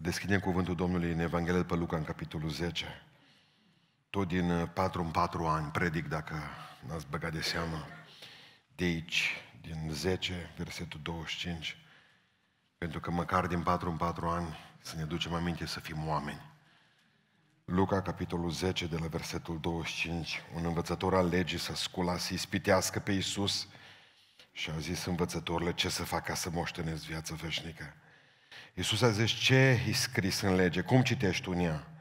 Deschidem cuvântul Domnului în Evanghelie pe Luca, în capitolul 10. Tot din 4 uh, în 4 ani predic, dacă n-ați băgat de seamă, de aici, din 10, versetul 25, pentru că măcar din 4 în 4 ani să ne ducem aminte să fim oameni. Luca, capitolul 10, de la versetul 25, un învățător al legii să scula, să ispitească pe Iisus și a zis învățătorile ce să fac ca să moștenesc viața veșnică. Iisus a zis, ce e scris în lege? Cum citești tu în ea?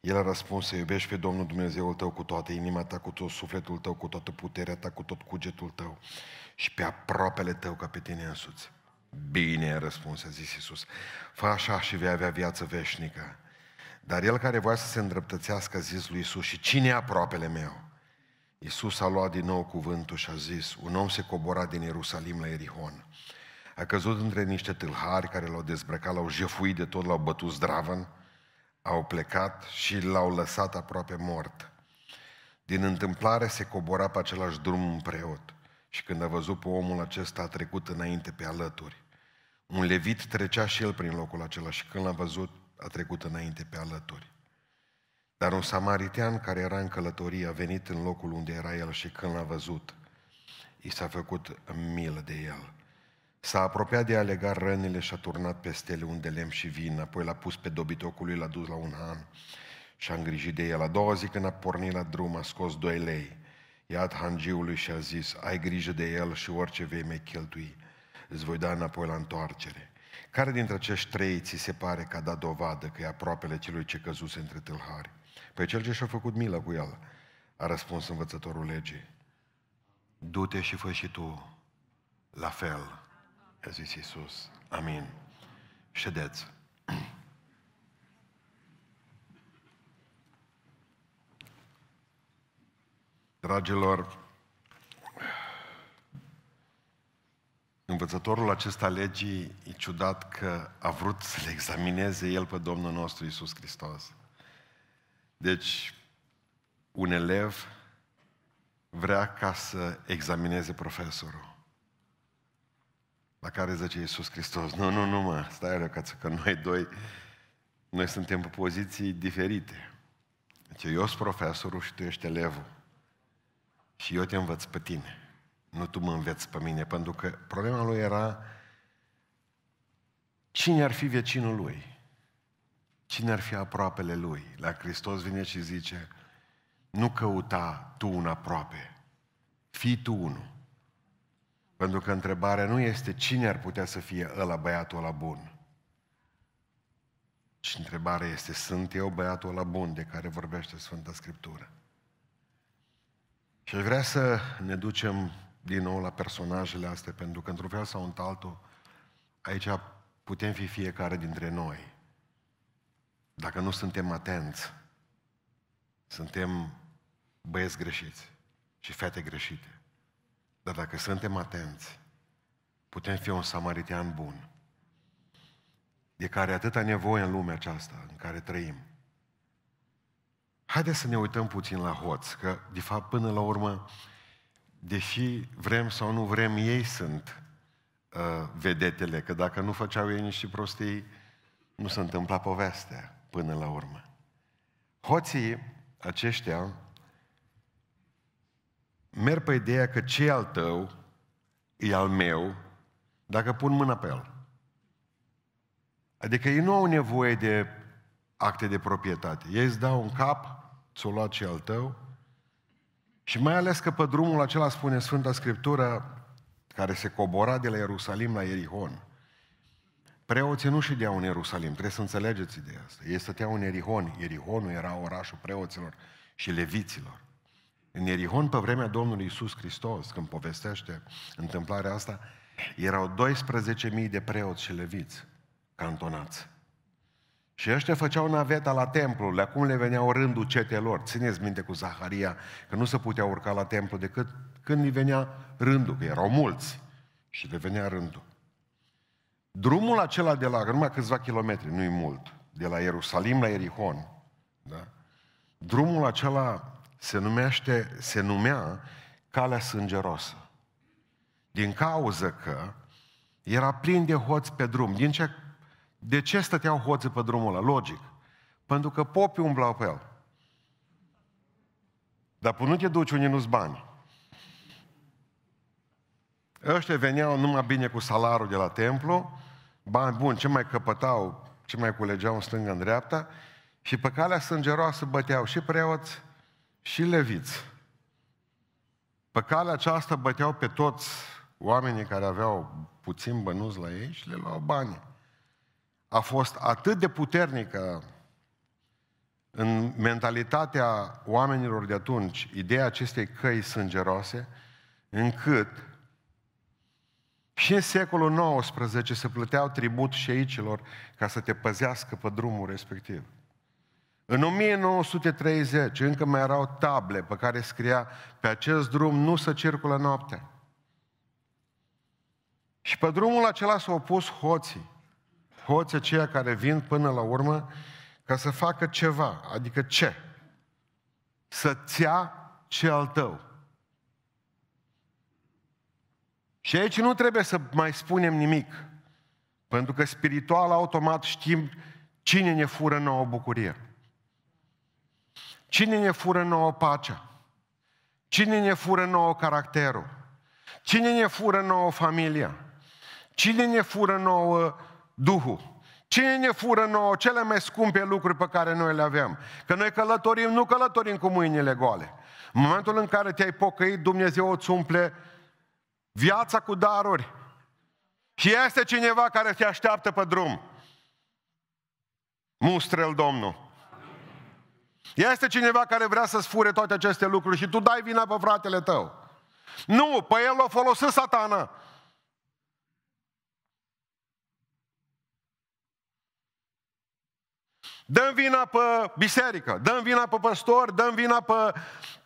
El a răspuns să iubești pe Domnul Dumnezeul tău cu toată inima ta, cu tot sufletul tău, cu toată puterea ta, cu tot cugetul tău și pe aproapele tău ca pe tine însuți. Bine, a răspuns, a zis Iisus, fă așa și vei avea viață veșnică. Dar el care voia să se îndreptățească a zis lui Iisus, și cine e aproapele meu? Iisus a luat din nou cuvântul și a zis, un om se cobora din Ierusalim la Erihon a căzut între niște tâlhari care l-au dezbrăcat, l-au jefuit de tot, l-au bătut zdravăn, au plecat și l-au lăsat aproape mort. Din întâmplare se cobora pe același drum un preot și când a văzut pe omul acesta a trecut înainte pe alături. Un levit trecea și el prin locul acela și când l-a văzut a trecut înainte pe alături. Dar un samaritean care era în călătorie a venit în locul unde era el și când l-a văzut, i s-a făcut milă de el S-a apropiat de a lega rănile și a turnat peste ele unde lemn și vin, apoi l-a pus pe dobitocul lui, l-a dus la un han și a îngrijit de el. A doua zi când a pornit la drum, a scos doi lei, i-a dat hangiului și a zis, ai grijă de el și orice vei mai cheltui, îți voi da înapoi la întoarcere. Care dintre acești trei ți se pare că a dat dovadă că e aproapele celui ce căzuse între tâlhari? Păi cel ce și-a făcut milă cu el, a răspuns învățătorul legii. Du-te și fă și tu la fel. A zis Iisus, amin. Ședeți. Dragilor, învățătorul acesta legii e ciudat că a vrut să le examineze el pe Domnul nostru Iisus Hristos. Deci, un elev vrea ca să examineze profesorul. La care zice Iisus Hristos, nu, nu, nu mă, stai răcață, că noi doi, noi suntem pe poziții diferite. Deci eu sunt profesorul și tu ești elevul. Și eu te învăț pe tine. Nu tu mă înveți pe mine, pentru că problema lui era cine ar fi vecinul lui? Cine ar fi aproapele lui? La Hristos vine și zice, nu căuta tu un aproape, fii tu unul. Pentru că întrebarea nu este cine ar putea să fie ăla băiatul ăla bun. Și întrebarea este, sunt eu băiatul ăla bun de care vorbește Sfânta Scriptură? Și aș vrea să ne ducem din nou la personajele astea, pentru că într-un fel sau într-altul, aici putem fi fiecare dintre noi. Dacă nu suntem atenți, suntem băieți greșiți și fete greșite. Dar dacă suntem atenți, putem fi un samaritian bun, de care atâta nevoie în lumea aceasta în care trăim. Haideți să ne uităm puțin la hoți, că, de fapt, până la urmă, deși vrem sau nu vrem, ei sunt uh, vedetele, că dacă nu făceau ei niște prostii, nu se întâmpla povestea până la urmă. Hoții aceștia merg pe ideea că ce al tău e al meu dacă pun mâna pe el. Adică ei nu au nevoie de acte de proprietate. Ei îți dau un cap, ți-o lua ce al tău. Și mai ales că pe drumul acela spune Sfânta Scriptură care se cobora de la Ierusalim la Erihon. Preoții nu și deau în Ierusalim, trebuie să înțelegeți ideea asta. Ei stăteau în Erihon. Erihonul era orașul preoților și leviților. În Erihon, pe vremea Domnului Isus Hristos, când povestește întâmplarea asta, erau 12.000 de preoți și leviți cantonați. Și ăștia făceau naveta la templu, le cum le veneau rândul cetelor. Țineți minte cu Zaharia că nu se putea urca la templu decât când îi venea rândul, că erau mulți și le venea rândul. Drumul acela de la, numai câțiva kilometri, nu-i mult, de la Ierusalim la Erihon, da? drumul acela se, numește, se numea Calea Sângerosă. Din cauză că era plin de hoți pe drum. Din ce, de ce stăteau hoți pe drumul ăla? Logic. Pentru că popii umblau pe el. Dar până nu te duci unii nu-ți bani. Ăștia veneau numai bine cu salarul de la templu, bani buni, ce mai căpătau, ce mai culegeau în stânga, în dreapta, și pe calea sângeroasă băteau și preoți, și leviți. Pe calea aceasta băteau pe toți oamenii care aveau puțin bănuți la ei și le luau bani. A fost atât de puternică în mentalitatea oamenilor de atunci ideea acestei căi sângeroase, încât și în secolul XIX se plăteau tribut șeicilor ca să te păzească pe drumul respectiv. În 1930 încă mai erau table pe care scria pe acest drum nu se circulă noaptea. Și pe drumul acela s-au opus hoții. Hoții aceia care vin până la urmă ca să facă ceva. Adică ce? Să-ți ia ce al tău. Și aici nu trebuie să mai spunem nimic. Pentru că spiritual automat știm cine ne fură nouă bucurie. Cine ne fură nouă pacea? Cine ne fură nouă caracterul? Cine ne fură nouă familia? Cine ne fură nouă Duhul? Cine ne fură nouă cele mai scumpe lucruri pe care noi le avem? Că noi călătorim, nu călătorim cu mâinile goale. În momentul în care te-ai pocăit, Dumnezeu îți umple viața cu daruri. Și este cineva care te așteaptă pe drum. Mustrel Domnul. Este cineva care vrea să-ți fure toate aceste lucruri și tu dai vina pe fratele tău. Nu, pe el o folosit satana. Dăm vina pe biserică, dăm vina pe păstor, dăm vina pe,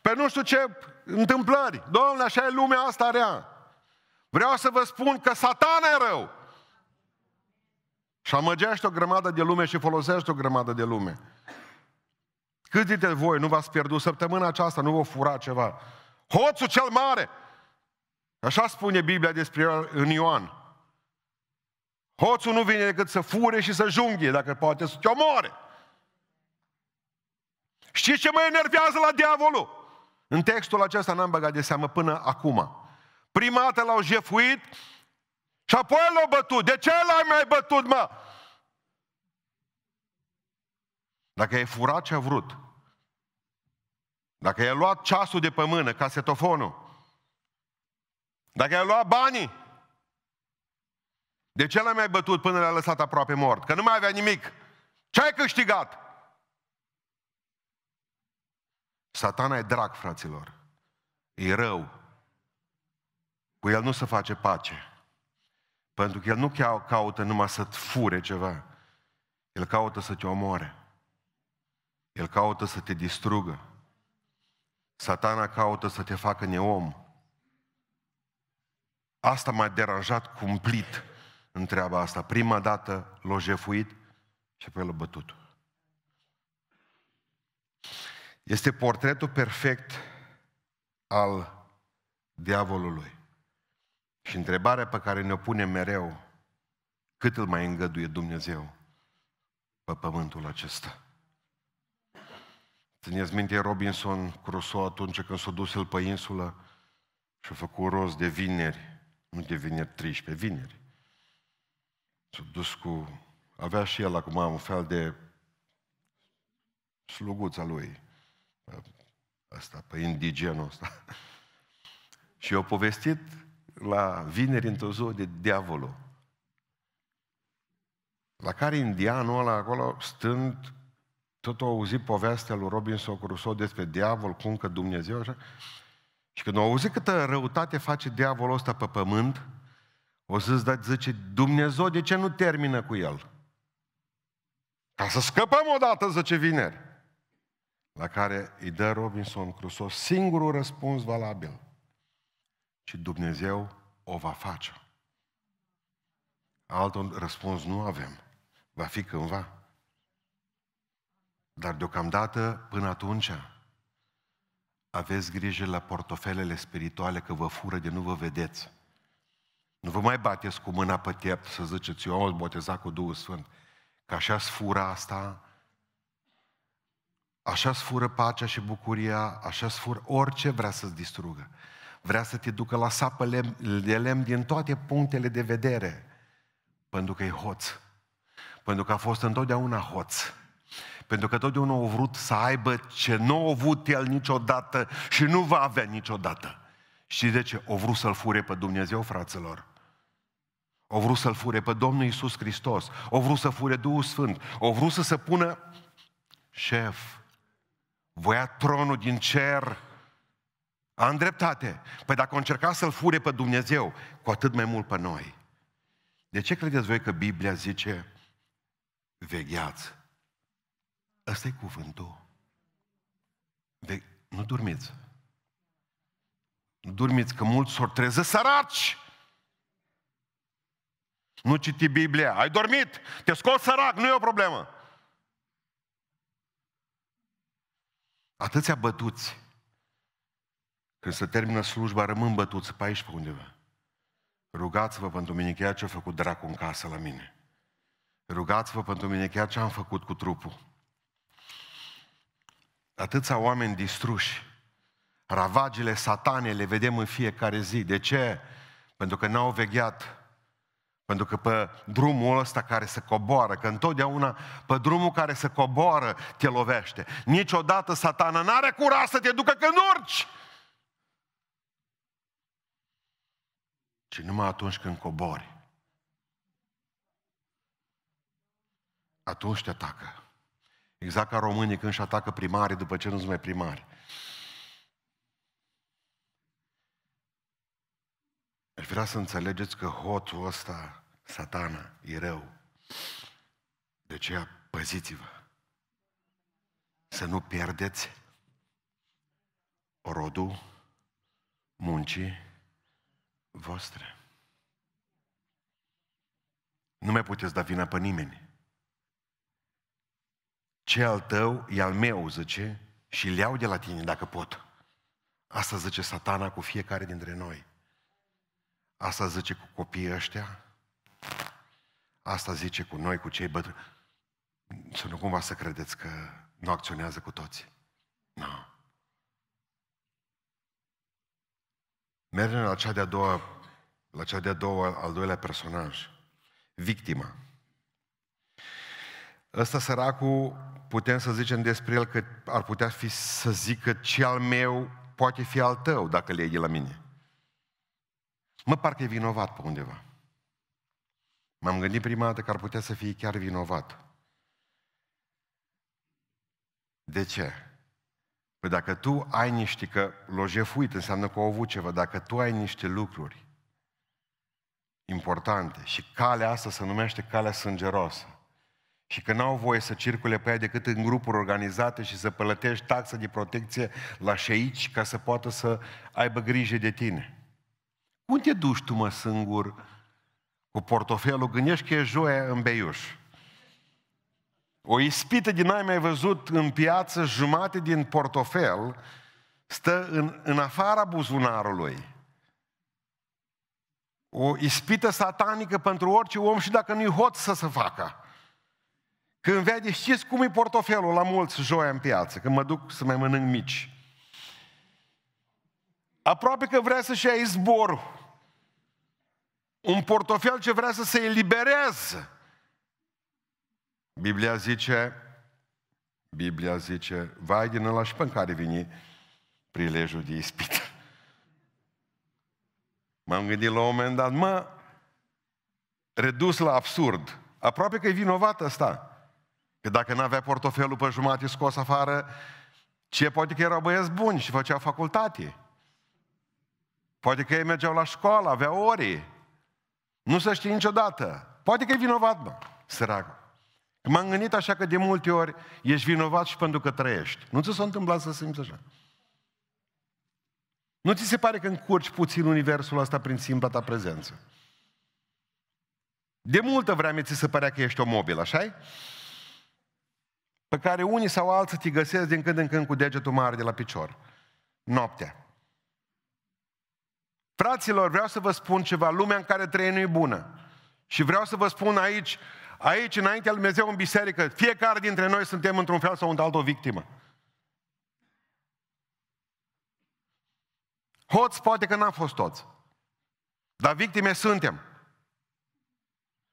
pe nu știu ce întâmplări. Domnule, așa e lumea asta rea. Vreau să vă spun că satana e rău. Și amăgește o grămadă de lume și folosește o grămadă de lume. Câți dintre voi nu v-ați pierdut săptămâna aceasta, nu vă fura ceva? Hoțul cel mare! Așa spune Biblia despre el în Ioan. Hoțul nu vine decât să fure și să junghie, dacă poate să te omoare. Știți ce mă enervează la diavolul? În textul acesta n-am băgat de seamă până acum. Prima dată l-au jefuit și apoi l-au bătut. De ce l-ai mai bătut, mă? Dacă ai furat ce a vrut, dacă i-a luat ceasul de pe mână, casetofonul, dacă i-a luat banii, de ce l-a mai bătut până l-a lăsat aproape mort? Că nu mai avea nimic. Ce ai câștigat? Satana e drag, fraților. E rău. Cu el nu se face pace. Pentru că el nu caută numai să-ți fure ceva. El caută să te omoare. El caută să te distrugă. Satana caută să te facă neom. Asta m-a deranjat cumplit în treaba asta. Prima dată l-a jefuit și apoi l-a bătut. Este portretul perfect al diavolului. Și întrebarea pe care ne-o pune mereu, cât îl mai îngăduie Dumnezeu pe pământul acesta? Țineți minte Robinson Crusoe atunci când s-a dus el pe insulă și a făcut rost de vineri, nu de vineri 13, vineri. S-a dus cu... Avea și el acum un fel de sluguța lui, asta, pe indigenul ăsta. și a povestit la vineri într-o zi de diavolul. La care indianul ăla acolo, stând tot au auzit povestea lui Robinson Crusoe despre diavol, cum că Dumnezeu așa. Și când au auzit câtă răutate face diavolul ăsta pe pământ, o să-ți da, zice, Dumnezeu de ce nu termină cu el? Ca să scăpăm odată, zice vineri. La care îi dă Robinson Crusoe singurul răspuns valabil. Și Dumnezeu o va face. Altul răspuns nu avem. Va fi cândva. Dar deocamdată, până atunci, aveți grijă la portofelele spirituale că vă fură de nu vă vedeți. Nu vă mai bateți cu mâna pe tept să ziceți, eu am botezat cu Duhul Sfânt. Că așa sfură asta, așa sfură pacea și bucuria, așa sfură orice vrea să-ți distrugă. Vrea să te ducă la sapă de lemn din toate punctele de vedere, pentru că e hoț. Pentru că a fost întotdeauna hoț. Pentru că totdeauna au vrut să aibă ce nu au avut el niciodată și nu va avea niciodată. Și de ce? Au vrut să-L fure pe Dumnezeu, fraților. Au vrut să-L fure pe Domnul Isus Hristos. Au vrut să fure Duhul Sfânt. Au vrut să se pună șef. Voia tronul din cer. Am dreptate. Păi dacă încerca să-L fure pe Dumnezeu, cu atât mai mult pe noi. De ce credeți voi că Biblia zice vegheați? ăsta e cuvântul. De, nu dormiți. Nu dormiți, că mulți s-or treză săraci. Nu citi Biblia. Ai dormit, te scoți sărac, nu e o problemă. Atâția bătuți. Când se termină slujba, rămân bătuți pe aici, pe undeva. Rugați-vă pentru mine chiar ce a făcut dracul în casă la mine. Rugați-vă pentru mine chiar ce am făcut cu trupul. Atâția oameni distruși. Ravagile satane le vedem în fiecare zi. De ce? Pentru că n-au vegheat. Pentru că pe drumul ăsta care se coboară, că întotdeauna pe drumul care se coboară te lovește. Niciodată satana n-are curaj să te ducă când urci. Și numai atunci când cobori. Atunci te atacă. Exact ca românii când își atacă primarii după ce nu sunt mai primari. Aș vrea să înțelegeți că hotul ăsta, satana, e rău. De aceea, păziți-vă. Să nu pierdeți rodul muncii voastre. Nu mai puteți da vina pe nimeni ce al tău e al meu, zice, și le iau de la tine dacă pot. Asta zice satana cu fiecare dintre noi. Asta zice cu copiii ăștia. Asta zice cu noi, cu cei bătrâni. Să nu cumva să credeți că nu acționează cu toți. Nu. No. Mergem la cea de-a doua, la cea de-a doua, al doilea personaj. Victima. Ăsta săracul putem să zicem despre el că ar putea fi să zică ce al meu poate fi al tău dacă le iei de la mine. Mă, parcă e vinovat pe undeva. M-am gândit prima dată că ar putea să fie chiar vinovat. De ce? Păi dacă tu ai niște, că lojefuit înseamnă că au avut ceva, dacă tu ai niște lucruri importante și calea asta se numește calea sângeroasă, și că n-au voie să circule pe ea decât în grupuri organizate și să plătești taxă de protecție la șeici ca să poată să aibă grijă de tine. Cum te duci tu, mă, singur, cu portofelul? Gândești că e joia în beiuș. O ispită din ai mai văzut în piață, jumate din portofel stă în, în afara buzunarului. O ispită satanică pentru orice om și dacă nu-i hot să se facă. Când vede, știți cum e portofelul la mulți joia în piață, când mă duc să mai mănânc mici. Aproape că vrea să-și ia izborul. Un portofel ce vrea să se elibereze. Biblia zice, Biblia zice, vai din ăla și în care vine prilejul de ispit. M-am gândit la un moment dat, mă, redus la absurd, aproape că e vinovat asta. Că dacă nu avea portofelul pe jumătate scos afară, ce poate că erau băieți buni și făceau facultate. Poate că ei mergeau la școală, aveau ore. Nu se știe niciodată. Poate că e vinovat, mă, săracul. M-am gândit așa că de multe ori ești vinovat și pentru că trăiești. Nu ți s-a întâmplat să simți așa? Nu ți se pare că încurci puțin universul ăsta prin simpla ta prezență? De multă vreme ți se părea că ești o mobilă, așa pe care unii sau alții te găsesc din când în când cu degetul mare de la picior. Noaptea. Fraților, vreau să vă spun ceva, lumea în care trăim nu e bună. Și vreau să vă spun aici, aici, înaintea lui Dumnezeu, în biserică, fiecare dintre noi suntem într-un fel sau într-altă o victimă. Hoți poate că n-am fost toți. Dar victime suntem.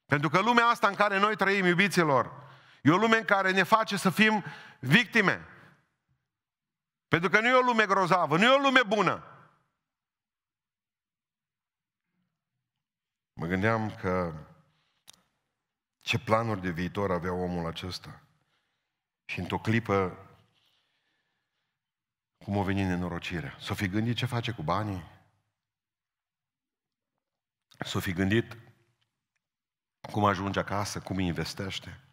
Pentru că lumea asta în care noi trăim, iubiților, E o lume în care ne face să fim victime. Pentru că nu e o lume grozavă, nu e o lume bună. Mă gândeam că ce planuri de viitor avea omul acesta. Și într-o clipă, cum o veni nenorocirea? S-o fi gândit ce face cu banii? S-o fi gândit cum ajunge acasă, cum investește?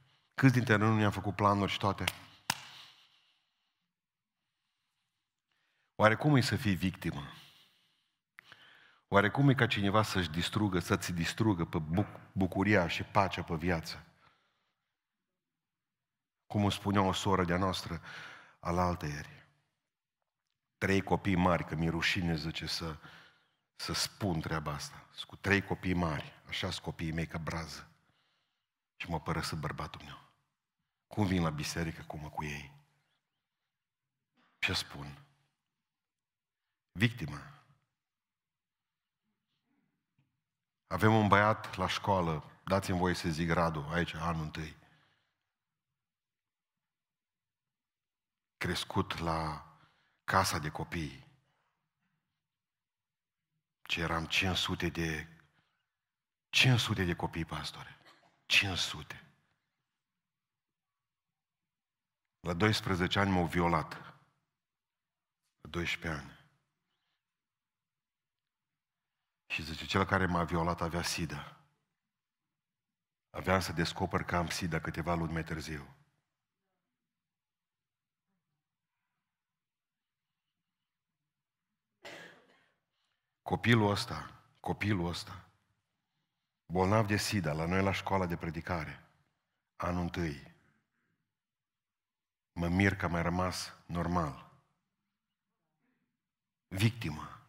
Câți dintre noi nu ne-am făcut planuri și toate? Oare cum e să fii victimă? Oare cum e ca cineva să-și distrugă, să-ți distrugă pe bucuria și pacea pe viață? Cum îmi spunea o soră de-a noastră alaltă ieri. Trei copii mari, că mi-e rușine, zice, să, să spun treaba asta. cu trei copii mari, așa sunt copiii mei ca brază. Și mă părăsă bărbatul meu. Cum vin la biserică, cum mă cu ei? Ce spun? Victimă. Avem un băiat la școală, dați-mi voie să zic Radu, aici, anul întâi. Crescut la casa de copii. Ce eram 500 de 500 de copii, pastore. 500. La 12 ani m-au violat. La 12 ani. Și zice, cel care m-a violat avea sida. Aveam să descoper că am sida câteva luni mai târziu. Copilul ăsta, copilul ăsta, bolnav de sida, la noi la școala de predicare, anul întâi, mă mir că am mai rămas normal. Victimă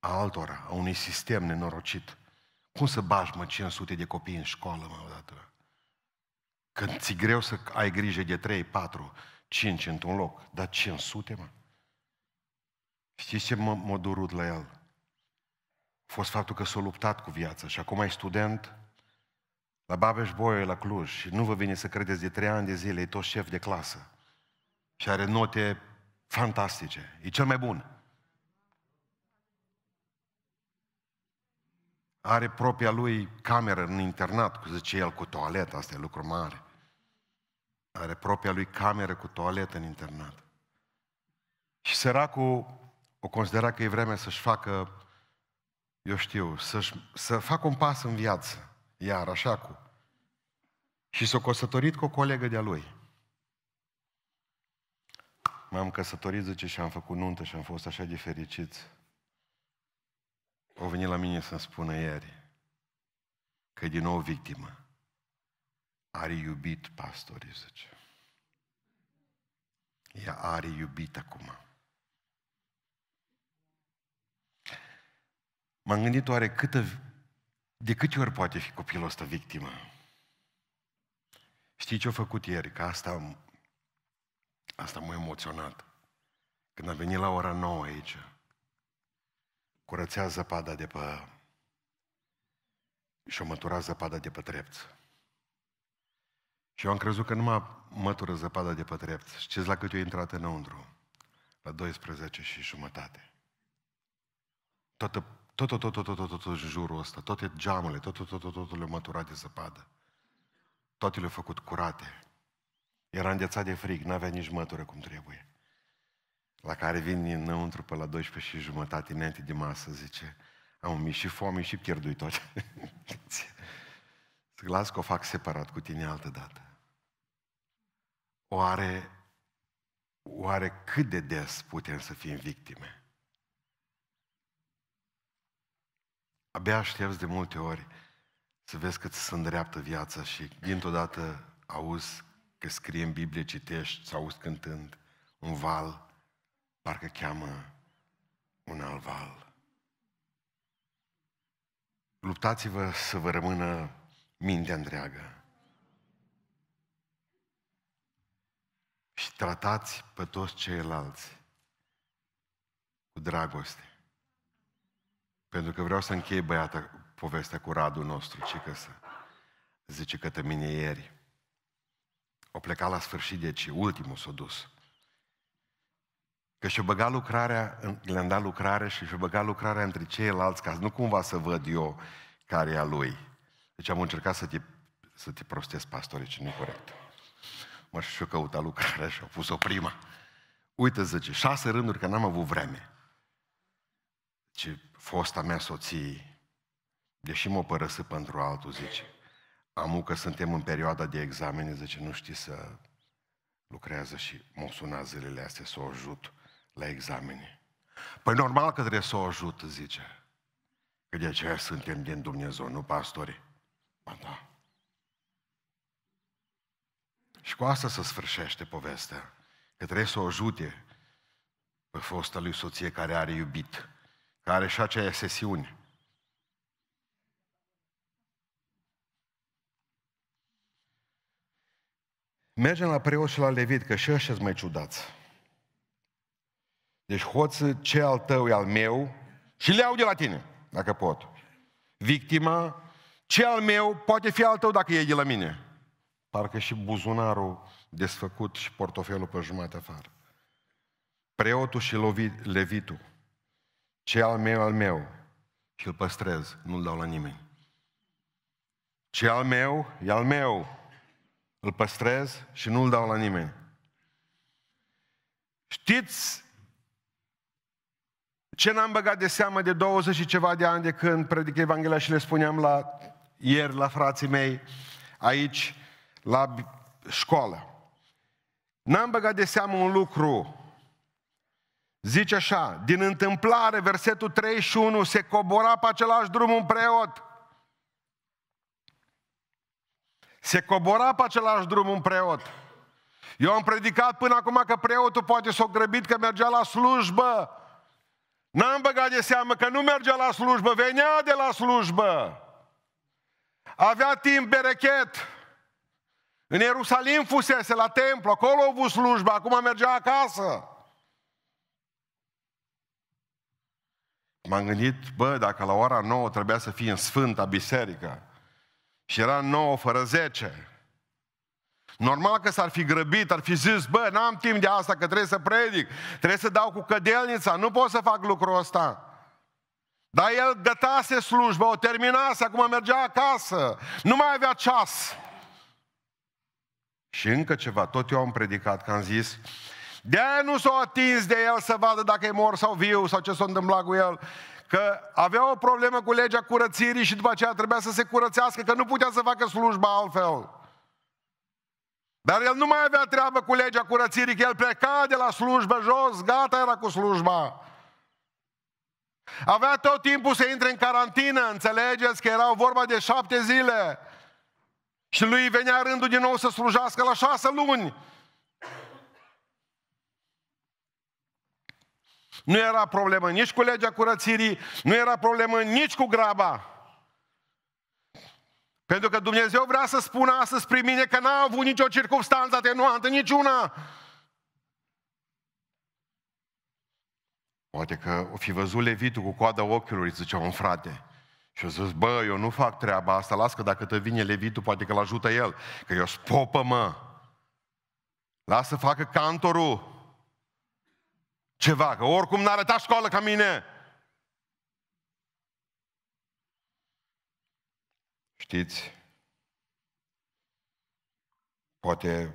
a altora, a unui sistem nenorocit. Cum să bași, mă, 500 de copii în școală, mă, odată? Când da. ți greu să ai grijă de 3, 4, 5 într-un loc, dar 500, mă? Știți ce m-a, m-a durut la el? A fost faptul că s-a luptat cu viața și acum e student la Babeș Boie, la Cluj și nu vă vine să credeți de trei ani de zile, e tot șef de clasă și are note fantastice. E cel mai bun. Are propria lui cameră în internat, cu zice el, cu toaletă, asta e lucru mare. Are propria lui cameră cu toaletă în internat. Și săracul o considera că e vremea să-și facă, eu știu, să să facă un pas în viață, iar așa cu. Și s-a căsătorit cu o colegă de-a lui. M-am căsătorit, zice, și am făcut nuntă și am fost așa de fericit. O venit la mine să-mi spună ieri că e din nou victimă. Are iubit pastorii, zice. Ea are iubit acum. M-am gândit oare câtă, de câte ori poate fi copilul ăsta victimă. Știi ce a făcut ieri? Că asta Asta m-a emoționat. Când a venit la ora 9 aici, curățea zăpada de pe... și-o mătura zăpada de pe trepți. Și eu am crezut că numai mă mătură zăpada de pe trepți. Știți la cât eu intrat înăuntru? La 12 și jumătate. Toată, tot, tot, tot, tot, tot, tot, tot, tot jurul ăsta, toate geamurile, tot, tot, tot, tot, tot, tot le mătura de zăpadă. Toate le-au făcut curate, era îndețat de frig, n-avea nici mătură cum trebuie. La care vin înăuntru pe la 12 și jumătate înainte de masă, zice, am mi și foame și pierdui tot. Zic, las că o fac separat cu tine altă dată. Oare, oare cât de des putem să fim victime? Abia aștepți de multe ori să vezi cât se îndreaptă viața și dintr-o dată auzi că scrie în Biblie, citești, sau auzi cântând, un val, parcă cheamă un alt val. Luptați-vă să vă rămână mintea întreagă. Și tratați pe toți ceilalți cu dragoste. Pentru că vreau să închei băiată povestea cu radul nostru, ce că să zice către mine ieri. O pleca la sfârșit, deci ultimul s-a dus. Că și-o băga lucrarea, le-am dat lucrare și și-o băga lucrarea între ceilalți, ca nu cumva să văd eu care e a lui. Deci am încercat să te, să te prostesc, pastore, ce nu corect. Mă și-o căuta lucrarea și-o pus-o prima. Uite, zice, șase rânduri că n-am avut vreme. Ce fosta mea soție, deși a părăsă pentru altul, zice, amu că suntem în perioada de examene, zice, nu știi să lucrează și mă suna zilele astea să o ajut la examene. Păi normal că trebuie să o ajut, zice. Că de aceea suntem din Dumnezeu, nu pastori. Ba da. Și cu asta se sfârșește povestea. Că trebuie să o ajute pe fosta lui soție care are iubit, care și aceea sesiune Mergem la preoți și la levit, că și ăștia mai ciudați. Deci hoță, ce al tău e al meu și le iau de la tine, dacă pot. Victima, ce al meu poate fi al tău dacă e de la mine. Parcă și buzunarul desfăcut și portofelul pe jumătate afară. Preotul și lovit, levitul, ce al meu, al meu, și îl păstrez, nu-l dau la nimeni. Ce al meu, e al meu, îl păstrez și nu-l dau la nimeni. Știți ce n-am băgat de seamă de 20 și ceva de ani de când predic Evanghelia și le spuneam la ieri la frații mei aici la școală. N-am băgat de seamă un lucru. Zice așa, din întâmplare, versetul 31, se cobora pe același drum un preot Se cobora pe același drum un preot. Eu am predicat până acum că preotul poate s-o grăbit că mergea la slujbă. N-am băgat de seamă că nu mergea la slujbă, venea de la slujbă. Avea timp berechet. În Ierusalim fusese la templu, acolo a avut slujba, acum mergea acasă. M-am gândit, bă, dacă la ora nouă trebuia să fie în Sfânta Biserică, și era 9 fără 10. Normal că s-ar fi grăbit, ar fi zis, bă, n-am timp de asta, că trebuie să predic, trebuie să dau cu cădelnița, nu pot să fac lucrul ăsta. Dar el gătase slujba, o terminase, acum mergea acasă, nu mai avea ceas. Și încă ceva, tot eu am predicat, că am zis, de nu s s-o atins de el să vadă dacă e mor sau viu sau ce s-a întâmplat cu el că avea o problemă cu legea curățirii și după aceea trebuia să se curățească, că nu putea să facă slujba altfel. Dar el nu mai avea treabă cu legea curățirii, că el pleca de la slujbă jos, gata era cu slujba. Avea tot timpul să intre în carantină, înțelegeți că erau vorba de șapte zile. Și lui venea rândul din nou să slujească la șase luni. Nu era problemă nici cu legea curățirii, nu era problemă nici cu graba. Pentru că Dumnezeu vrea să spună astăzi prin mine că n-a avut nicio circunstanță atenuantă, niciuna. Poate că o fi văzut Levitul cu coada ochiului, zicea un frate. Și a zis, bă, eu nu fac treaba asta, las că dacă te vine Levitul, poate că-l ajută el. Că eu spopă, mă. Lasă, facă cantorul ceva, că oricum n-a arătat școală ca mine. Știți, poate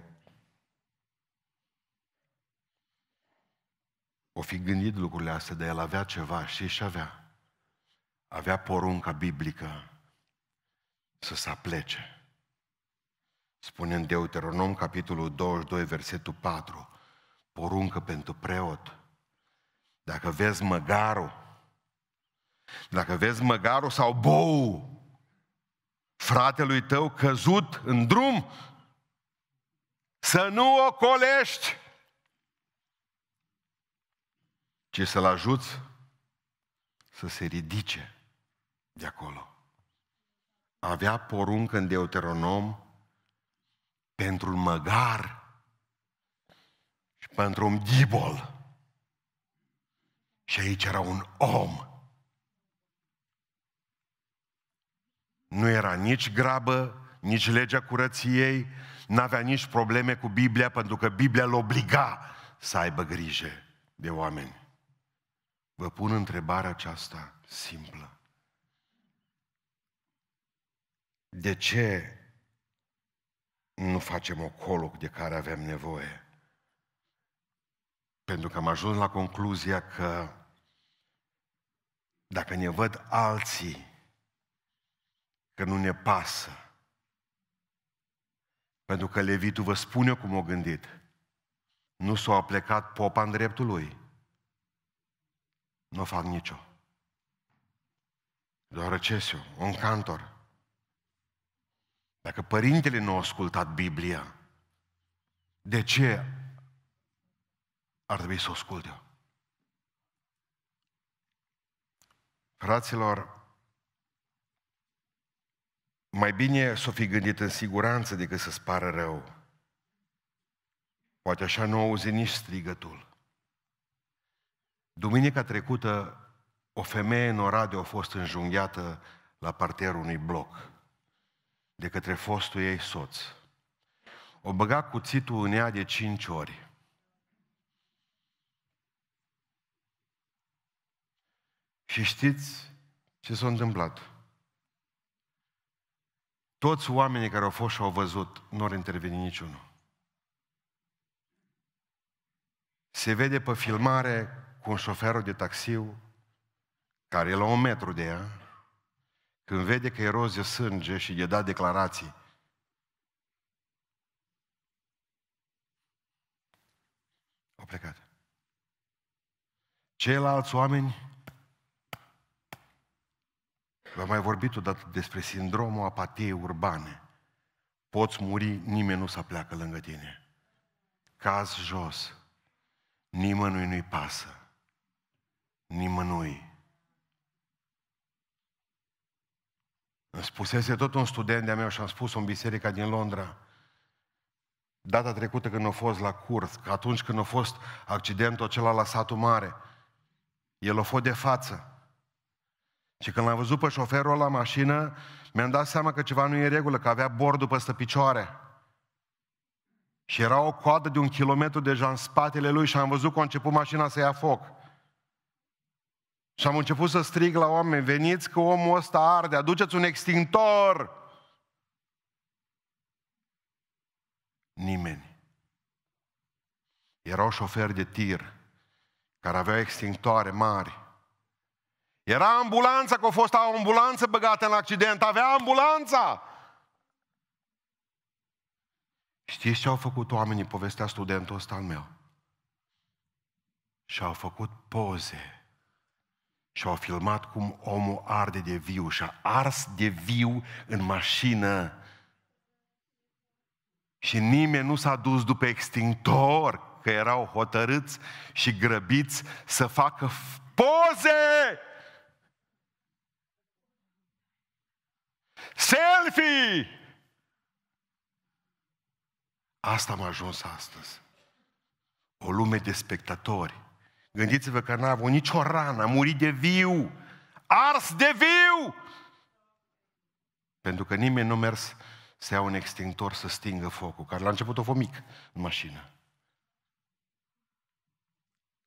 o fi gândit lucrurile astea, dar el avea ceva și și avea. Avea porunca biblică să se aplece. Spune în Deuteronom, capitolul 22, versetul 4, poruncă pentru preot, dacă vezi măgarul, dacă vezi măgarul sau bou, fratelui tău căzut în drum, să nu o colești, ci să-l ajuți să se ridice de acolo. Avea poruncă în Deuteronom pentru un măgar și pentru un ghibol. Și aici era un om. Nu era nici grabă, nici legea curăției, n-avea nici probleme cu Biblia, pentru că Biblia l obliga să aibă grijă de oameni. Vă pun întrebarea aceasta simplă. De ce nu facem coloc de care avem nevoie? Pentru că am ajuns la concluzia că dacă ne văd alții că nu ne pasă, pentru că Levitul vă spune cum o gândit, nu s-a plecat popa în dreptul lui, nu fac nicio. Doar Cesiu, un cantor. Dacă părintele nu a ascultat Biblia, de ce ar trebui să o asculte. Fraților, mai bine să o fi gândit în siguranță decât să-ți pară rău. Poate așa nu auzi nici strigătul. Duminica trecută, o femeie în Oradea a fost înjunghiată la parterul unui bloc de către fostul ei soț. O băga cuțitul în ea de cinci ori. Și știți ce s-a întâmplat? Toți oamenii care au fost și au văzut, nu au intervenit niciunul. Se vede pe filmare cu un șoferul de taxiu, care e la un metru de ea, când vede că erozie sânge și e dat declarații, au plecat. Ceilalți oameni V-am mai vorbit odată despre sindromul apatiei urbane. Poți muri, nimeni nu să pleacă lângă tine. Caz jos. Nimănui nu-i pasă. Nimănui. Îmi spusese tot un student de-a meu și am spus în biserica din Londra, data trecută când a fost la curs, că atunci când a fost accidentul acela la satul mare, el a fost de față. Și când l-am văzut pe șoferul la mașină, mi-am dat seama că ceva nu e în regulă, că avea bordul peste picioare. Și era o coadă de un kilometru deja în spatele lui și am văzut că a început mașina să ia foc. Și am început să strig la oameni, veniți că omul ăsta arde, aduceți un extintor! Nimeni. Erau șoferi de tir care aveau extintoare mari era ambulanța, că a fost o ambulanță băgată în accident. Avea ambulanța! Știți ce au făcut oamenii, povestea studentul ăsta al meu? Și-au făcut poze. Și-au filmat cum omul arde de viu și-a ars de viu în mașină. Și nimeni nu s-a dus după extintor, că erau hotărâți și grăbiți să facă poze Selfie! Asta am ajuns astăzi. O lume de spectatori. Gândiți-vă că n-a avut nicio rană, a murit de viu, ars de viu! Pentru că nimeni nu mers să ia un extintor să stingă focul, care la început o fost mic în mașină.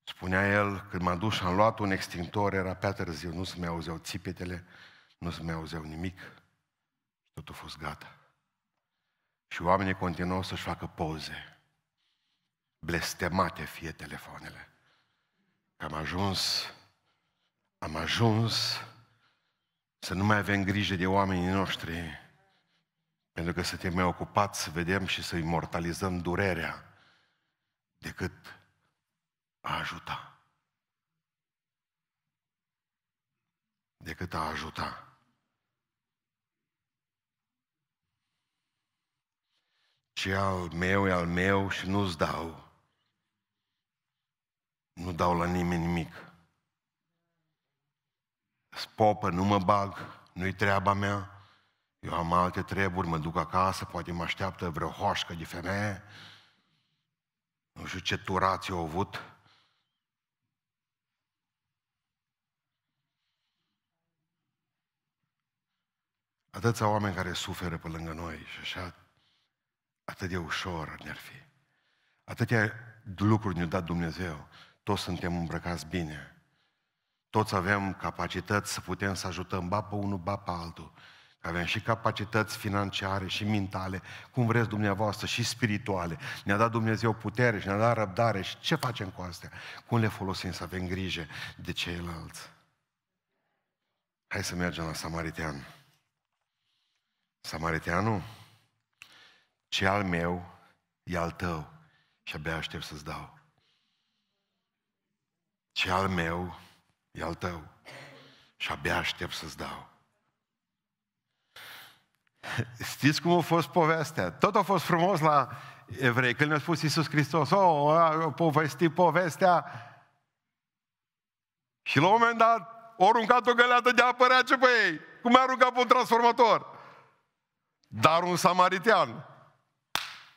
Spunea el, când m-am dus și am luat un extintor, era pe târziu, nu se mai auzeau țipetele, nu se mai auzeau nimic. Totul a fost gata. Și oamenii continuau să-și facă poze. Blestemate fie telefoanele. Că am ajuns, am ajuns să nu mai avem grijă de oamenii noștri, pentru că suntem mai ocupați să vedem și să imortalizăm durerea decât a ajuta. Decât a ajuta. ce al meu e al meu și nu-ți dau. Nu dau la nimeni nimic. Spopă, nu mă bag, nu-i treaba mea, eu am alte treburi, mă duc acasă, poate mă așteaptă vreo hoșcă de femeie, nu știu ce turați au avut. Atâția oameni care suferă pe lângă noi și așa Atât de ușor ne-ar fi. Atâtea lucruri ne-a dat Dumnezeu. Toți suntem îmbrăcați bine. Toți avem capacități să putem să ajutăm ba pe unul, ba pe altul. Că avem și capacități financiare și mentale, cum vreți dumneavoastră, și spirituale. Ne-a dat Dumnezeu putere și ne-a dat răbdare și ce facem cu astea? Cum le folosim să avem grijă de ceilalți? Hai să mergem la Samaritean. Samariteanul ce al meu e al tău și abia aștept să-ți dau. Ce al meu e al tău și abia aștept să-ți dau. Știți cum a fost povestea? Tot a fost frumos la evrei, când ne-a spus Iisus Hristos, o, oh, a povesti povestea și la un moment dat o aruncat o găleată de apă rece pe ei, cum a aruncat pe un transformator. Dar un samaritean.”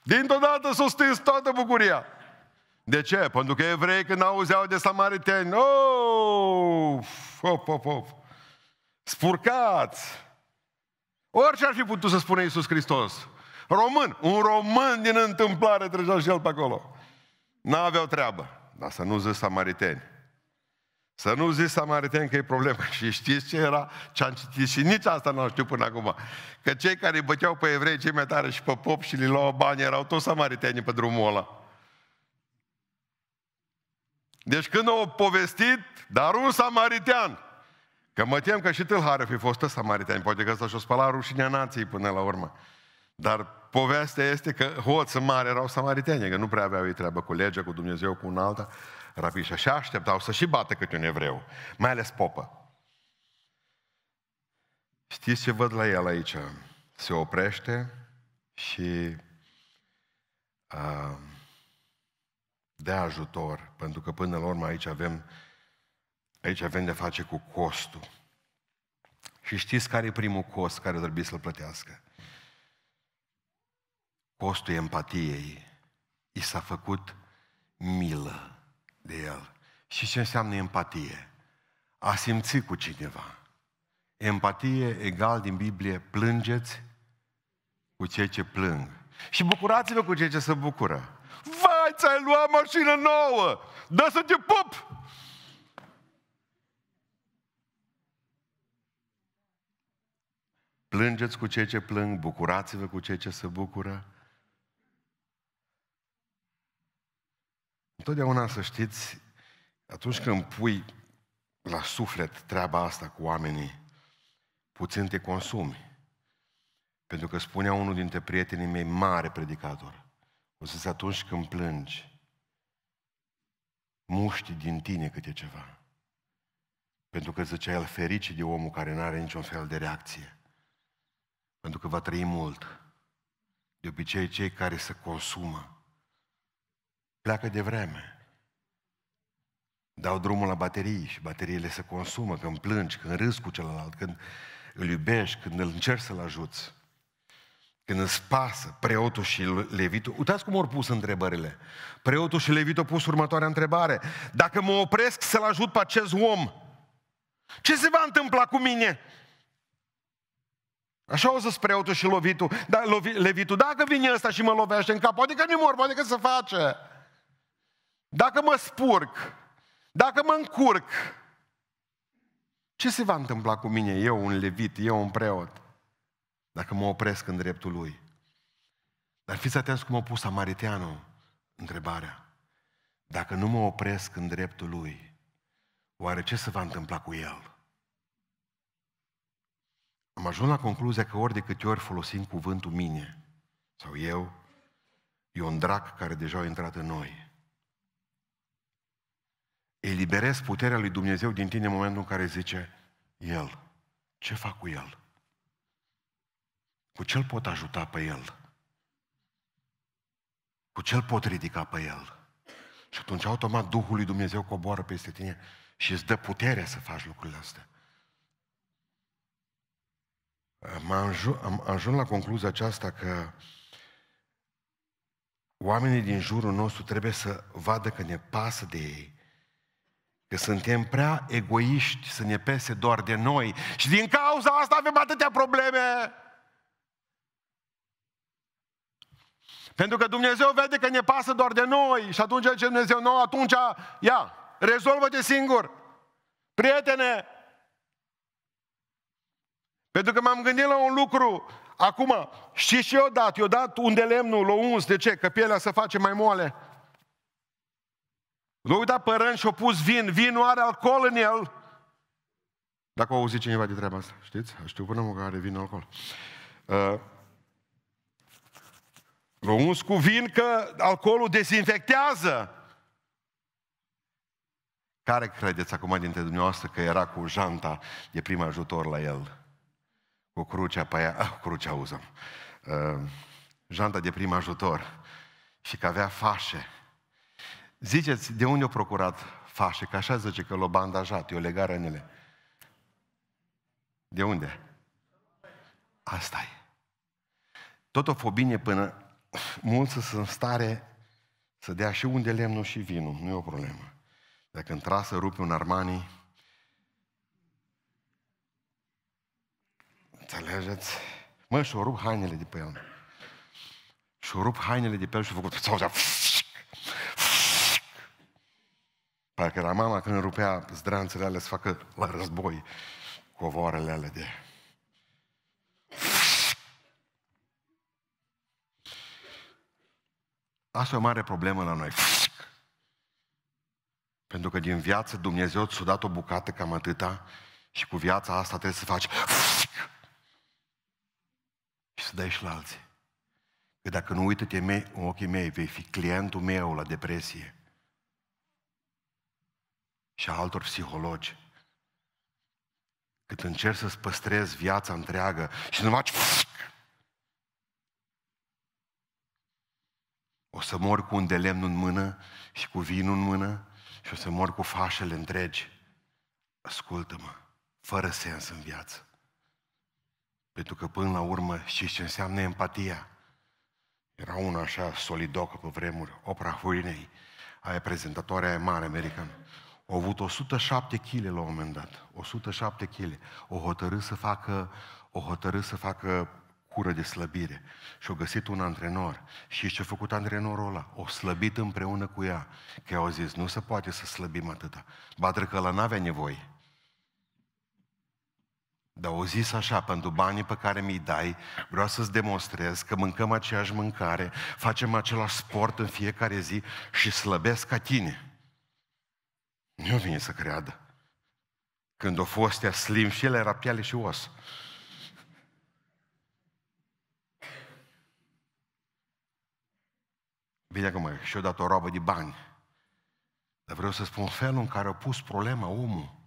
Dintr-o dată s-a stins toată bucuria. De ce? Pentru că evrei când auzeau de samariteni, oh, op, op, op, spurcați. Orice ar fi putut să spună Iisus Hristos. Român, un român din întâmplare trecea și el pe acolo. N-aveau treabă, dar să nu zic samariteni. Să nu zici samariten că e problemă. Și știți ce era? Ce am citit și nici asta nu știu până acum. Că cei care îi băteau pe evrei cei mai tare și pe pop și li luau bani erau toți samariteni pe drumul ăla. Deci când au povestit, dar un samaritean, că mă tem că și tâlhare fi fost samaritean, poate că ăsta și-o spăla rușinea nației până la urmă. Dar povestea este că hoți mari erau samariteni, că nu prea aveau ei treabă cu legea, cu Dumnezeu, cu un altă rapiți. Și așa așteptau să și bată câte un evreu, mai ales popă. Știți ce văd la el aici? Se oprește și uh, de ajutor, pentru că până la urmă aici avem, aici avem de face cu costul. Și știți care e primul cost care trebuie să-l plătească? Costul empatiei. I s-a făcut milă de el. Și ce înseamnă empatie? A simți cu cineva. Empatie egal din Biblie, plângeți cu cei ce plâng. Și bucurați-vă cu cei ce se bucură. Vai, ți-ai luat mașină nouă! Dă să te pup! Plângeți cu cei ce plâng, bucurați-vă cu cei ce se bucură. Totdeauna să știți, atunci când pui la suflet treaba asta cu oamenii, puțin te consumi. Pentru că spunea unul dintre prietenii mei, mare predicator, o să atunci când plângi, muști din tine câte ceva. Pentru că zicea el ferice de omul care nu are niciun fel de reacție. Pentru că va trăi mult. De obicei, cei care se consumă pleacă de vreme. Dau drumul la baterii și bateriile se consumă când plângi, când râzi cu celălalt, când îl iubești, când îl încerci să-l ajuți, când îți pasă preotul și levitul. Uitați cum au pus întrebările. Preotul și levitul au pus următoarea întrebare. Dacă mă opresc să-l ajut pe acest om, ce se va întâmpla cu mine? Așa au zis preotul și lovitul, da, lovi, levitul, dacă vine ăsta și mă lovește în cap, poate că nu mor, poate că se face dacă mă spurg, dacă mă încurc, ce se va întâmpla cu mine, eu un levit, eu un preot, dacă mă opresc în dreptul lui? Dar fiți atenți cum a pus Samariteanu întrebarea. Dacă nu mă opresc în dreptul lui, oare ce se va întâmpla cu el? Am ajuns la concluzia că ori de câte ori folosim cuvântul mine sau eu, e un drac care deja a intrat în noi eliberez puterea lui Dumnezeu din tine în momentul în care zice El. Ce fac cu El? Cu ce-l pot ajuta pe El? Cu ce-l pot ridica pe El? Și atunci automat Duhul lui Dumnezeu coboară peste tine și îți dă puterea să faci lucrurile astea. Am, ajuns am ajuns la concluzia aceasta că oamenii din jurul nostru trebuie să vadă că ne pasă de ei Că suntem prea egoiști să ne pese doar de noi. Și din cauza asta avem atâtea probleme. Pentru că Dumnezeu vede că ne pasă doar de noi și atunci ce Dumnezeu nou, atunci ia, rezolvă-te singur. Prietene, pentru că m-am gândit la un lucru. Acum, știți ce eu dat? Eu dat unde lemnul, l-o uns, de ce? Că pielea se face mai moale. Nu uita părând și-o pus vin. Vinul are alcool în el. Dacă au auzit cineva de treaba asta, știți? Știu până mă că are vin alcool. Uh, L-au uns cu vin că alcoolul dezinfectează. Care credeți acum dintre dumneavoastră că era cu janta de prim ajutor la el? Cu crucea pe ea, ah, crucea uh, janta de prim ajutor și că avea fașe Ziceți, de unde au procurat fașe? Că așa zice că l o bandajat, i-o legat rănile. De unde? asta e. Tot o fobine până mulți sunt în stare să dea și unde lemnul și vinul, nu e o problemă. Dacă intra să rupe un Armani, înțelegeți? Mă, și-o rup hainele de pe el. Și-o rup hainele de pe el și-o făcut... Parcă la mama când rupea zdranțele alea să facă la război covoarele alea de... Asta e o mare problemă la noi. Pentru că din viață Dumnezeu ți-a dat o bucată cam atâta și cu viața asta trebuie să faci și să dai și la alții. Că dacă nu uită-te în ochii mei, vei fi clientul meu la depresie și a altor psihologi. Cât încerci să-ți păstrezi viața întreagă și nu faci... O să mor cu un de lemn în mână și cu vinul în mână și o să mor cu fașele întregi. Ascultă-mă, fără sens în viață. Pentru că până la urmă știți ce înseamnă empatia. Era una așa solidocă pe vremuri, Oprah Winfrey, aia prezentatoarea aia mare americană. Au avut 107 kg la un moment dat. 107 kg. O hotărâ să facă, o hotărâ să facă cură de slăbire. Și au găsit un antrenor. Și ce a făcut antrenorul ăla? O slăbit împreună cu ea. Că au zis, nu se poate să slăbim atâta. Batră că la n-avea nevoie. Dar o zis așa, pentru banii pe care mi-i dai, vreau să-ți demonstrez că mâncăm aceeași mâncare, facem același sport în fiecare zi și slăbesc ca tine. Nu vine să creadă. Când o fostea slim și el era piele și os. Bine acum, și-o dat o robă de bani. Dar vreau să spun felul în care a pus problema omul.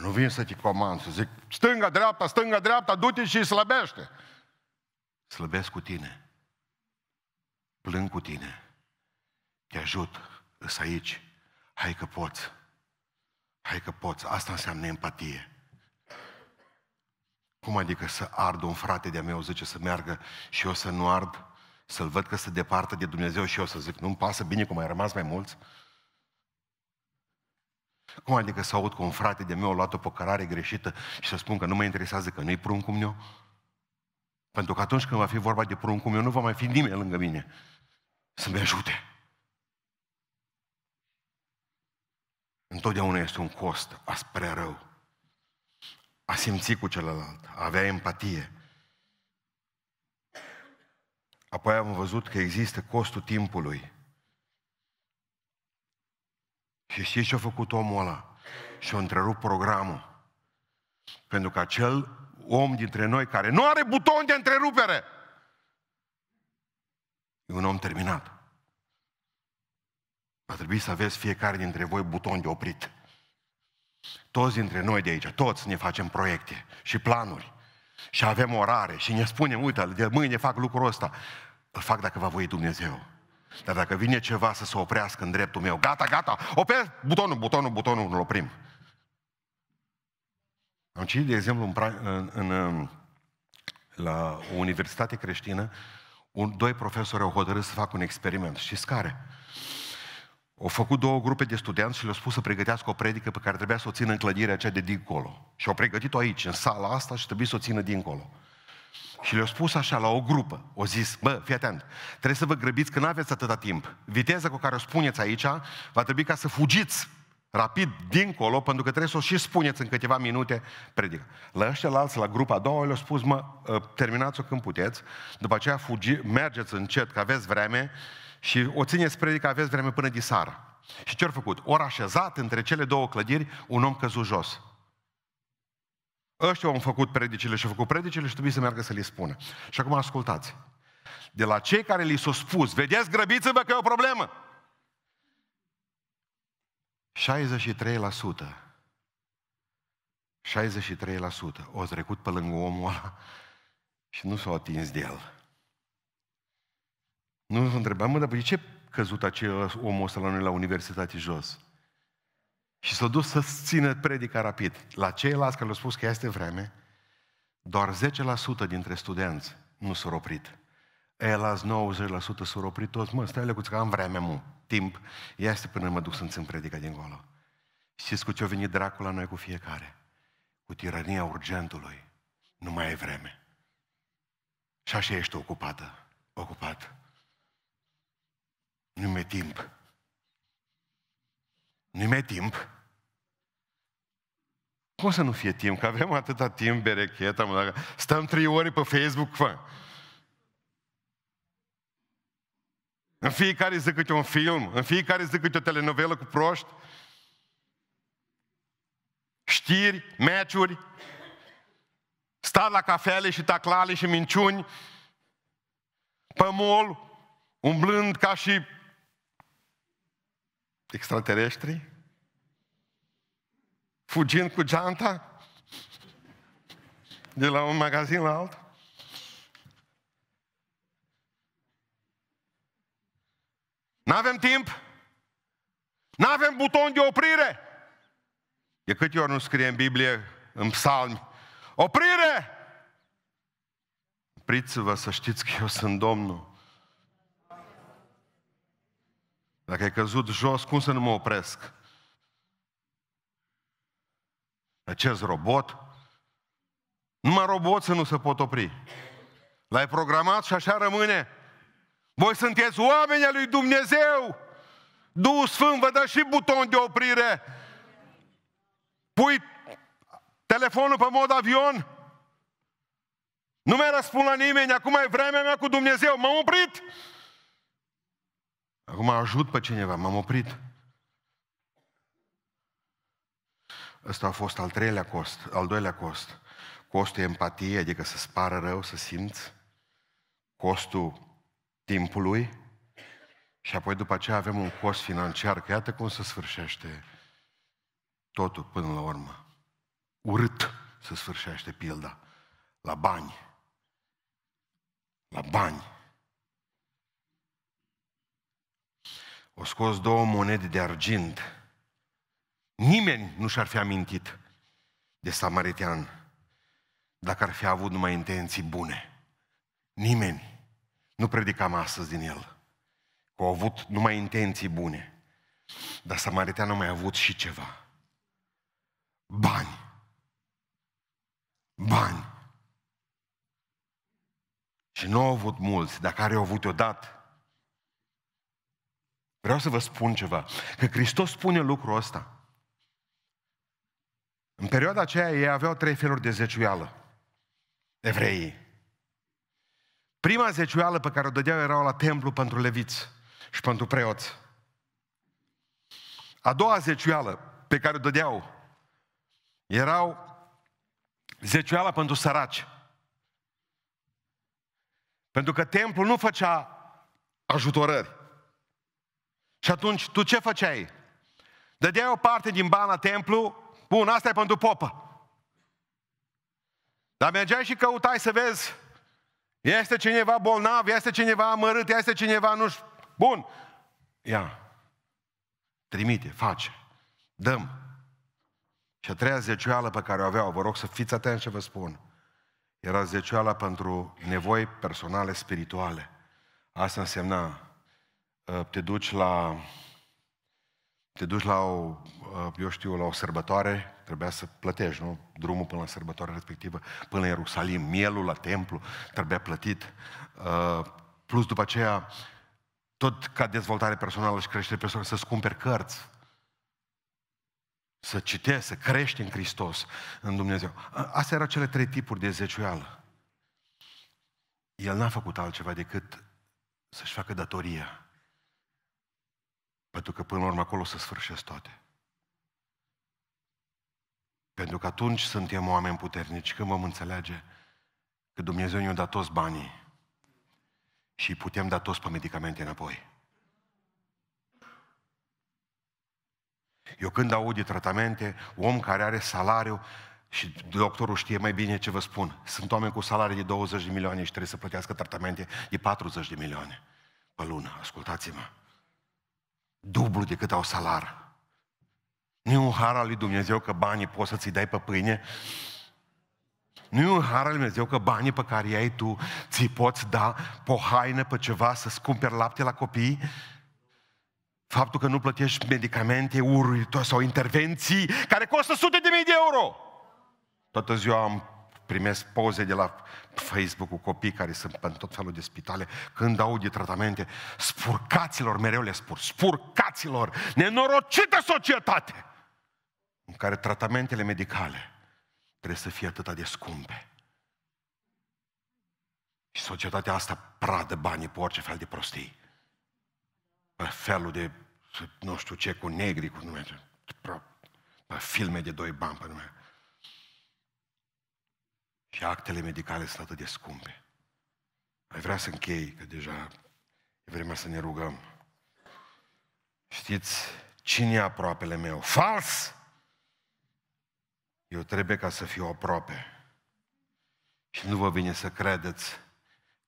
Nu vin să te comand, să zic, stânga, dreapta, stânga, dreapta, du-te și slăbește. Slăbesc cu tine. Plâng cu tine. Te ajut. Îs aici. Hai că poți. Hai că poți, asta înseamnă empatie. Cum adică să ard un frate de-a meu, zice, să meargă și eu să nu ard, să-l văd că se departă de Dumnezeu și eu să zic, nu-mi pasă bine cum ai rămas mai mulți? Cum adică să aud că un frate de meu a luat o păcărare greșită și să spun că nu mă interesează, că nu-i pruncul meu? Pentru că atunci când va fi vorba de pruncul meu, nu va mai fi nimeni lângă mine să-mi ajute. Întotdeauna este un cost a spre rău. A simți cu celălalt, a avea empatie. Apoi am văzut că există costul timpului. Și știți ce a făcut omul ăla? Și-a întrerupt programul. Pentru că acel om dintre noi care nu are buton de întrerupere e un om terminat. Va trebui să aveți fiecare dintre voi buton de oprit. Toți dintre noi de aici, toți ne facem proiecte și planuri și avem orare și ne spunem, uite, de mâine fac lucrul ăsta. Îl fac dacă va voi Dumnezeu. Dar dacă vine ceva să se oprească în dreptul meu, gata, gata, opresc butonul, butonul, butonul, îl oprim. Am citit, de exemplu, în, în, în, la o universitate creștină, un, doi profesori au hotărât să facă un experiment. Știți care? Au făcut două grupe de studenți și le-au spus să pregătească o predică pe care trebuia să o țină în clădirea aceea de dincolo. Și au pregătit-o aici, în sala asta și trebuie să o țină dincolo. Și le-au spus așa la o grupă, o zis, bă, fii atent, trebuie să vă grăbiți că nu aveți atâta timp. Viteza cu care o spuneți aici va trebui ca să fugiți rapid dincolo, pentru că trebuie să o și spuneți în câteva minute predică. La ăștia la alții, la grupa a doua, le-au spus, mă, ă, terminați-o când puteți, după aceea fugi, mergeți încet, că aveți vreme și o țineți predica, aveți vreme până disară. Și ce-au făcut? Ori așezat între cele două clădiri un om căzut jos. Ăștia au făcut predicile și au făcut predicile și trebuie să meargă să le spună. Și acum ascultați. De la cei care li s-au spus, vedeți, grăbiți-vă că e o problemă. 63% 63% au trecut pe lângă omul ăla și nu s-au atins de el. Nu vă întrebam, mă, dar de ce căzut acel omul ăsta la noi la universitate jos? Și s-a dus să țină predica rapid. La ceilalți care le-au spus că este vreme, doar 10% dintre studenți nu s-au oprit. Ei, la 90% s-au oprit toți, mă, stai cu că am vreme, mă, timp, este până mă duc să-mi țin predica dincolo. Știți cu ce-a venit dracul la noi cu fiecare? Cu tirania urgentului. Nu mai e vreme. Și așa ești ocupată, ocupat nu mi e timp. nu mi e timp. Cum să nu fie timp? Că avem atâta timp, berecheta, mă, dacă stăm trei ore pe Facebook, fă. În fiecare zi câte un film, în fiecare zi câte o telenovelă cu proști, știri, meciuri, stat la cafele și taclale și minciuni, pe mol, umblând ca și extraterestri? Fugind cu geanta? De la un magazin la altul? N-avem timp? N-avem buton de oprire? De câte ori nu scrie în Biblie, în psalmi, oprire! priți vă să știți că eu sunt Domnul. Dacă ai căzut jos, cum să nu mă opresc? Acest robot? Numai robot să nu se pot opri. L-ai programat și așa rămâne. Voi sunteți oameni al lui Dumnezeu. Duhul Sfânt vă dă și buton de oprire. Pui telefonul pe mod avion. Nu mai răspund la nimeni. Acum e vremea mea cu Dumnezeu. M-am oprit. Acum ajut pe cineva, m-am oprit. Ăsta a fost al treilea cost, al doilea cost. Costul empatiei, adică să spară rău, să simți. Costul timpului. Și apoi după aceea avem un cost financiar, că iată cum se sfârșește totul până la urmă. Urât se sfârșește pilda. La bani. La bani. o scos două monede de argint. Nimeni nu și-ar fi amintit de Samaritean, dacă ar fi avut numai intenții bune. Nimeni. Nu predicam astăzi din el. Că au avut numai intenții bune. Dar Samaritean a mai avut și ceva. Bani. Bani. Și nu au avut mulți, dacă are avut odată, Vreau să vă spun ceva, că Hristos spune lucrul ăsta. În perioada aceea ei aveau trei feluri de zeciuială, evreii. Prima zeciuială pe care o dădeau erau la templu pentru leviți și pentru preoți. A doua zeciuială pe care o dădeau erau zeciuiala pentru săraci. Pentru că templul nu făcea ajutorări. Și atunci tu ce făceai? Dădeai o parte din bani la templu, bun, asta e pentru popă. Dar mergeai și căutai să vezi, este cineva bolnav, este cineva amărât, este cineva nu știu. Bun, ia, trimite, face, dăm. Și a treia zecioală pe care o aveau, vă rog să fiți atenți ce vă spun, era zecioala pentru nevoi personale spirituale. Asta însemna Ă, te duci la, te duci la o, ă, eu știu, la o sărbătoare, trebuia să plătești, nu? Drumul până la sărbătoarea respectivă, până la Ierusalim, mielul la templu, trebuia plătit. Ă, plus după aceea, tot ca dezvoltare personală și creștere personală, să-ți cumperi cărți, să citești, să crești în Hristos, în Dumnezeu. Astea erau cele trei tipuri de zeciuială. El n-a făcut altceva decât să-și facă datoria. Pentru că până la urmă acolo se sfârșesc toate. Pentru că atunci suntem oameni puternici, când vom înțelege că Dumnezeu ne-a dat toți banii și putem da toți pe medicamente înapoi. Eu când aud de tratamente, om care are salariu și doctorul știe mai bine ce vă spun. Sunt oameni cu salarii de 20 de milioane și trebuie să plătească tratamente de 40 de milioane pe lună. Ascultați-mă dublu decât au salar. Nu e un har al lui Dumnezeu că banii poți să ți dai pe pâine? Nu e un har al lui Dumnezeu că banii pe care ai tu ți poți da pe o haină, pe ceva, să-ți cumperi lapte la copii? Faptul că nu plătești medicamente urâtoare sau intervenții care costă sute de mii de euro. Toată ziua am primesc poze de la Facebook cu copii care sunt în tot felul de spitale, când au de tratamente, spurcaților, mereu le spur, spurcaților, nenorocită societate, în care tratamentele medicale trebuie să fie atât de scumpe. Și societatea asta pradă banii pe orice fel de prostii. Pe felul de, nu știu ce, cu negri, cu nume, pe filme de doi bani, pe numele. Și actele medicale sunt atât de scumpe. Ai vrea să închei, că deja e vremea să ne rugăm. Știți cine e aproapele meu? Fals! Eu trebuie ca să fiu aproape. Și nu vă vine să credeți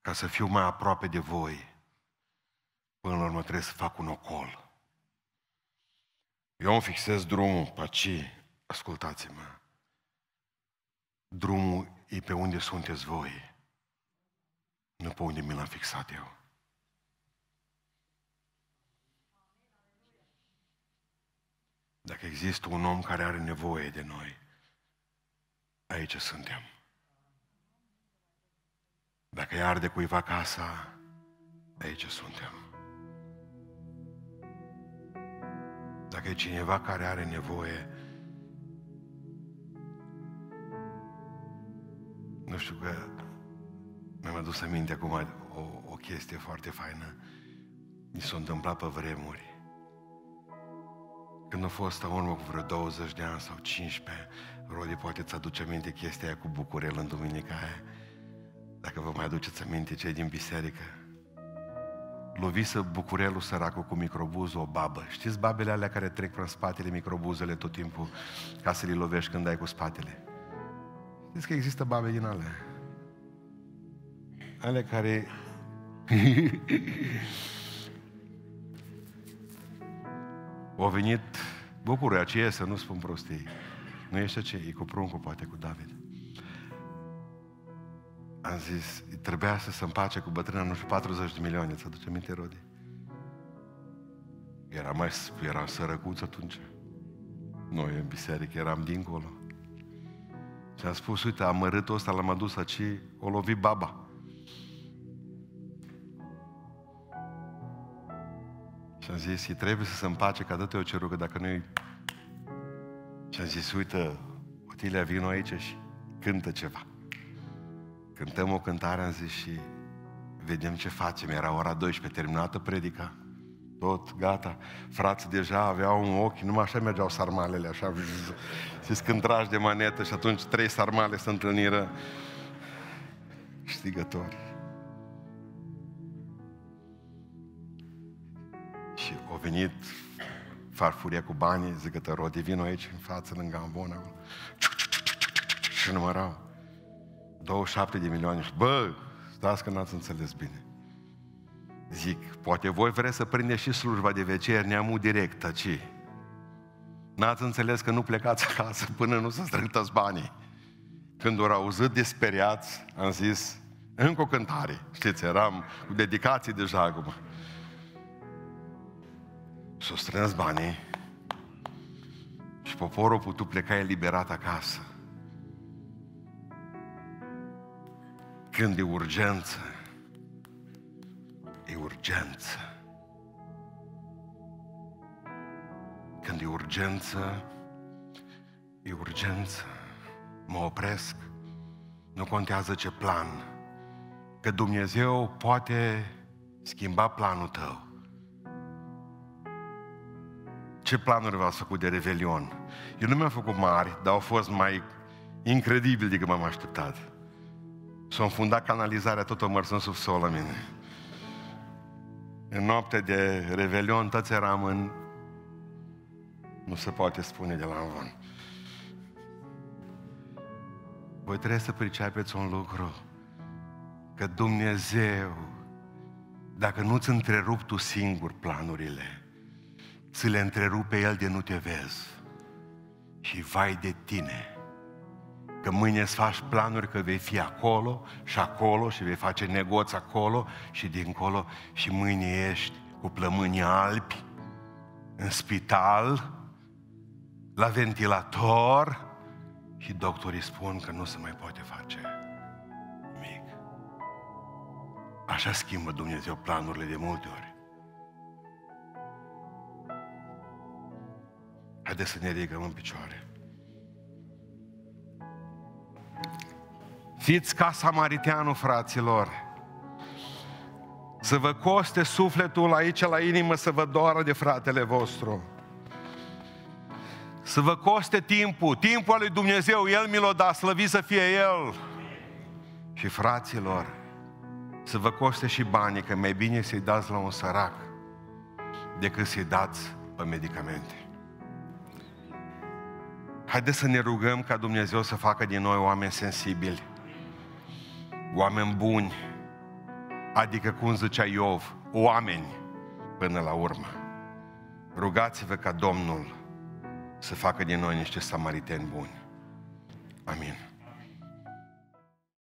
ca să fiu mai aproape de voi. Până la urmă trebuie să fac un ocol. Eu îmi fixez drumul, paci, ascultați-mă. Drumul e pe unde sunteți voi, nu pe unde mi l-am fixat eu. Dacă există un om care are nevoie de noi, aici suntem. Dacă îi arde cuiva casa, aici suntem. Dacă e cineva care are nevoie, nu știu că mi-am adus aminte acum o, o chestie foarte faină. Mi s-a întâmplat pe vremuri. Când a fost în urmă cu vreo 20 de ani sau 15, Rodi poate ți aduce aminte chestia aia cu Bucurel în duminica aia. Dacă vă mai aduceți aminte cei din biserică. Lovisă Bucurelul săracul cu microbuzul, o babă. Știți babele alea care trec prin spatele microbuzele tot timpul ca să le lovești când ai cu spatele? Știți că există babe din alea. Ale care... Au venit bucură aceea să nu spun prostii. Nu ești ce, e cu pruncul, poate cu David. Am zis, trebuia să se împace cu bătrâna, nu știu, 40 de milioane, să aduce minte, Rodi? Era mai, era sărăcuț atunci. Noi în biserică eram dincolo. Și am spus, uite, amărâtul ăsta l-am adus aici, o lovi baba. Și am zis, îi trebuie să se împace, că atât eu ceru, că dacă nu-i... Și am zis, uite, Otilia, vină aici și cântă ceva. Cântăm o cântare, am zis, și vedem ce facem. Era ora 12, terminată predica tot, gata. Frații deja aveau un ochi, numai așa mergeau sarmalele, așa, când tragi de manetă și atunci trei sarmale se întâlniră Știgători. Și au venit farfuria cu banii, zicătă rode, vin aici în față, lângă ambon, Și numărau. 27 de milioane. bă, stați că n-ați înțeles bine. Zic, poate voi vreți să prindeți și slujba de vecer, neamul direct, ci n-ați înțeles că nu plecați acasă până nu se strângtați banii. Când au auzit disperiați, am zis, încă o cântare. Știți, eram cu dedicații deja acum. S-au strâns banii și poporul putut pleca eliberat acasă. Când e urgență, e urgență. Când e urgență, e urgență. Mă opresc. Nu contează ce plan. Că Dumnezeu poate schimba planul tău. Ce planuri v-ați făcut de revelion? Eu nu mi-am făcut mari, dar au fost mai incredibil decât m-am așteptat. S-a înfundat canalizarea tot o mărsând sub sol la mine în noapte de Revelion toți eram în... Nu se poate spune de la învon. Voi trebuie să pricepeți un lucru, că Dumnezeu, dacă nu-ți întrerup tu singur planurile, să le întrerupe El de nu te vezi. Și vai de tine Că mâine îți faci planuri că vei fi acolo și acolo și vei face negoț acolo și dincolo și mâine ești cu plămânii albi, în spital, la ventilator și doctorii spun că nu se mai poate face nimic. Așa schimbă Dumnezeu planurile de multe ori. Haideți să ne ridicăm în picioare. Fiți ca samariteanul, fraților. Să vă coste sufletul aici la inimă să vă doară de fratele vostru. Să vă coste timpul, timpul lui Dumnezeu, El mi l-a dat, slăvit să fie El. Și fraților, să vă coste și banii, că mai bine să-i dați la un sărac decât să-i dați pe medicamente. Haideți să ne rugăm ca Dumnezeu să facă din noi oameni sensibili, oameni buni, adică cum zicea Iov, oameni până la urmă. Rugați-vă ca Domnul să facă din noi niște samariteni buni. Amin.